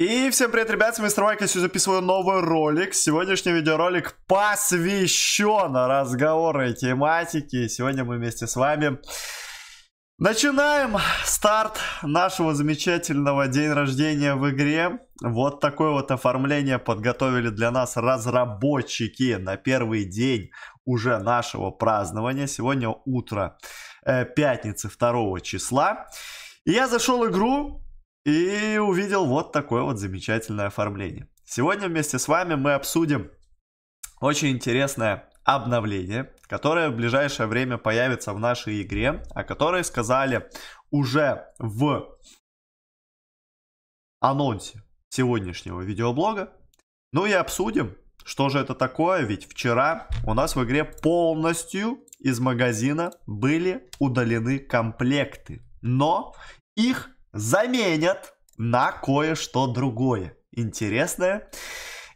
И всем привет, ребят, с вами Стройка, я записываю новый ролик. Сегодняшний видеоролик посвящен разговорной тематике. Сегодня мы вместе с вами начинаем старт нашего замечательного день рождения в игре. Вот такое вот оформление подготовили для нас разработчики на первый день уже нашего празднования. Сегодня утро э, пятницы 2 числа. И я зашел в игру, и увидел вот такое вот замечательное оформление. Сегодня вместе с вами мы обсудим очень интересное обновление, которое в ближайшее время появится в нашей игре, о которой сказали уже в анонсе сегодняшнего видеоблога. Ну и обсудим, что же это такое, ведь вчера у нас в игре полностью из магазина были удалены комплекты, но их заменят на кое-что другое интересное.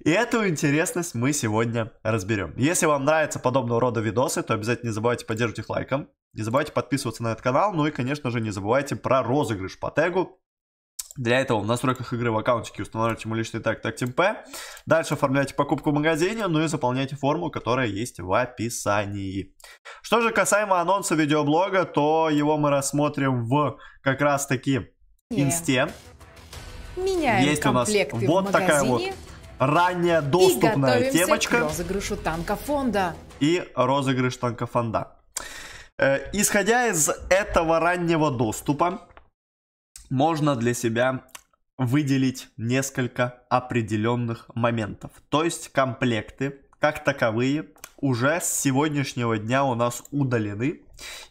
И эту интересность мы сегодня разберем. Если вам нравятся подобного рода видосы, то обязательно не забывайте поддерживать их лайком. Не забывайте подписываться на этот канал. Ну и, конечно же, не забывайте про розыгрыш по тегу. Для этого в настройках игры в аккаунтике устанавливайте мой личный тег TagTeamP. Дальше оформляйте покупку в магазине, ну и заполняйте форму, которая есть в описании. Что же касаемо анонса видеоблога, то его мы рассмотрим в как раз таки Э, Инсте. Меняем Есть у нас вот в такая вот ранняя доступная и темочка. к розыгрышу танка фонда. И розыгрыш танка фонда. Э, исходя из этого раннего доступа, можно для себя выделить несколько определенных моментов. То есть комплекты, как таковые, уже с сегодняшнего дня у нас удалены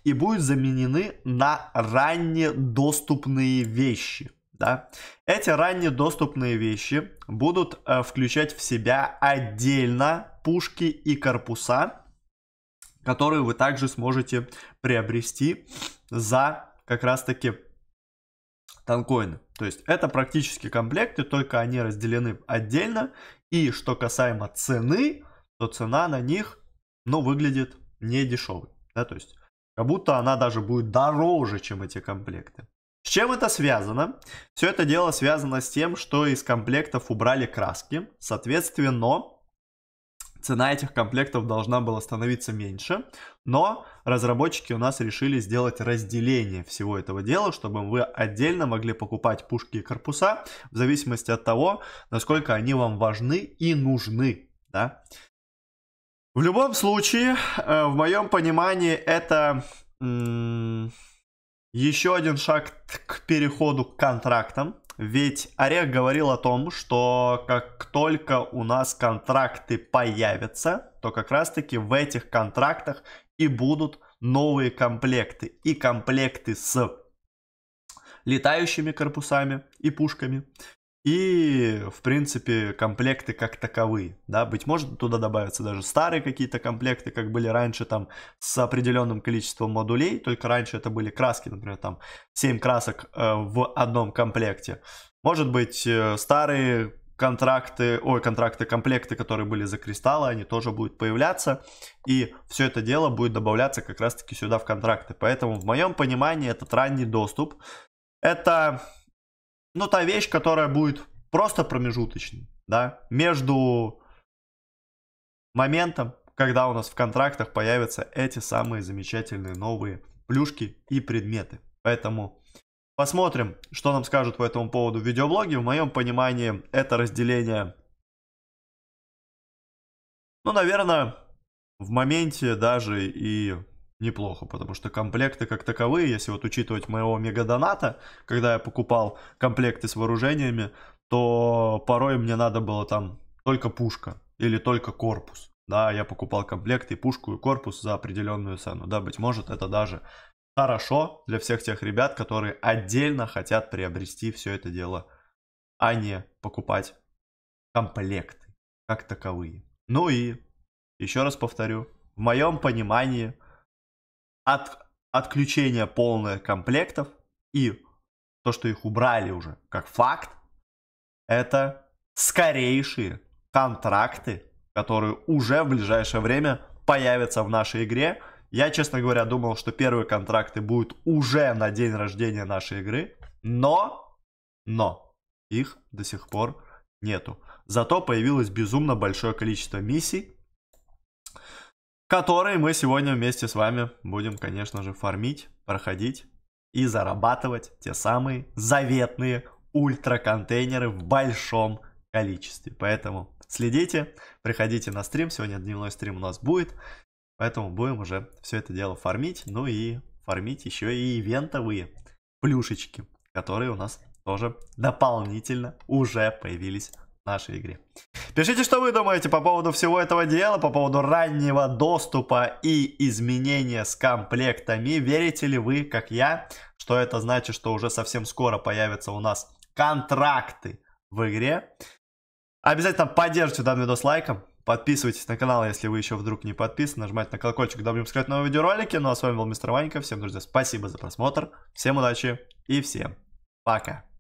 и будут заменены на раннедоступные вещи. Да? Эти раннедоступные вещи будут э, включать в себя отдельно пушки и корпуса, которые вы также сможете приобрести за как раз-таки танкоины. То есть это практически комплекты, только они разделены отдельно. И что касаемо цены, то цена на них, ну, выглядит не дешевой. Да, то есть как будто она даже будет дороже, чем эти комплекты. С чем это связано? Все это дело связано с тем, что из комплектов убрали краски. Соответственно, цена этих комплектов должна была становиться меньше. Но разработчики у нас решили сделать разделение всего этого дела, чтобы вы отдельно могли покупать пушки и корпуса в зависимости от того, насколько они вам важны и нужны. Да? В любом случае, э, в моем понимании, это еще один шаг к переходу к контрактам. Ведь Орех говорил о том, что как только у нас контракты появятся, то как раз-таки в этих контрактах и будут новые комплекты. И комплекты с летающими корпусами и пушками, и, в принципе, комплекты как таковые, да, быть может, туда добавятся даже старые какие-то комплекты, как были раньше там с определенным количеством модулей, только раньше это были краски, например, там 7 красок э, в одном комплекте. Может быть, э, старые контракты, ой, контракты, комплекты, которые были за кристаллы, они тоже будут появляться, и все это дело будет добавляться как раз-таки сюда в контракты. Поэтому, в моем понимании, этот ранний доступ, это ну, та вещь, которая будет просто промежуточной, да, между моментом, когда у нас в контрактах появятся эти самые замечательные новые плюшки и предметы. Поэтому посмотрим, что нам скажут по этому поводу видеоблоги. В моем понимании это разделение, ну, наверное, в моменте даже и неплохо, потому что комплекты как таковые, если вот учитывать моего мегадоната, когда я покупал комплекты с вооружениями, то порой мне надо было там только пушка или только корпус. Да, я покупал комплекты, пушку и корпус за определенную цену. Да, быть может, это даже хорошо для всех тех ребят, которые отдельно хотят приобрести все это дело, а не покупать комплекты как таковые. Ну и, еще раз повторю, в моем понимании – от, отключение полное комплектов и то, что их убрали уже как факт, это скорейшие контракты, которые уже в ближайшее время появятся в нашей игре. Я, честно говоря, думал, что первые контракты будут уже на день рождения нашей игры, но, но их до сих пор нету. Зато появилось безумно большое количество миссий, который мы сегодня вместе с вами будем, конечно же, фармить, проходить и зарабатывать те самые заветные ультра-контейнеры в большом количестве. Поэтому следите, приходите на стрим. Сегодня дневной стрим у нас будет. Поэтому будем уже все это дело фармить. Ну и фармить еще и ивентовые плюшечки, которые у нас тоже дополнительно уже появились нашей игре. Пишите, что вы думаете по поводу всего этого дела, по поводу раннего доступа и изменения с комплектами. Верите ли вы, как я, что это значит, что уже совсем скоро появятся у нас контракты в игре? Обязательно поддержите данный видос лайком. Подписывайтесь на канал, если вы еще вдруг не подписаны. Нажимайте на колокольчик, дабы не пускать новые видеоролики. Ну а с вами был Мистер Ванька. Всем, друзья, спасибо за просмотр. Всем удачи и всем пока.